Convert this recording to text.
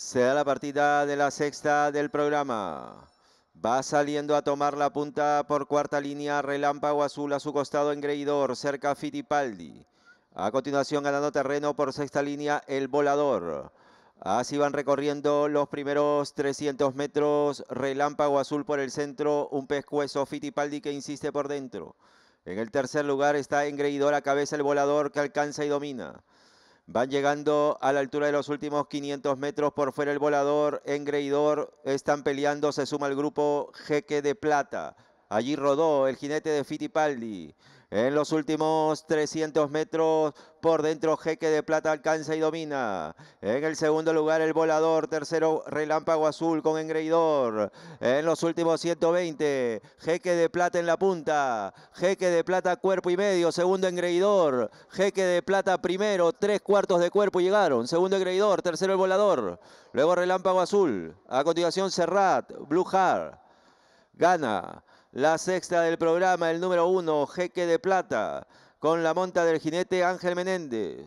Se da la partida de la sexta del programa. Va saliendo a tomar la punta por cuarta línea. Relámpago azul a su costado Engreidor cerca Fittipaldi. A continuación ganando terreno por sexta línea el volador. Así van recorriendo los primeros 300 metros. Relámpago azul por el centro. Un pescuezo Fittipaldi que insiste por dentro. En el tercer lugar está Engreidor a cabeza el volador que alcanza y domina. Van llegando a la altura de los últimos 500 metros por fuera el volador, engreidor, están peleando, se suma el grupo Jeque de Plata. Allí rodó el jinete de Fittipaldi. En los últimos 300 metros por dentro Jeque de Plata alcanza y domina. En el segundo lugar el volador, tercero Relámpago Azul con Engreidor. En los últimos 120 Jeque de Plata en la punta. Jeque de Plata cuerpo y medio, segundo Engreidor. Jeque de Plata primero, tres cuartos de cuerpo llegaron. Segundo Engreidor, tercero el volador. Luego Relámpago Azul. A continuación Serrat, Blue Heart. Gana la sexta del programa, el número uno, Jeque de Plata, con la monta del jinete Ángel Menéndez.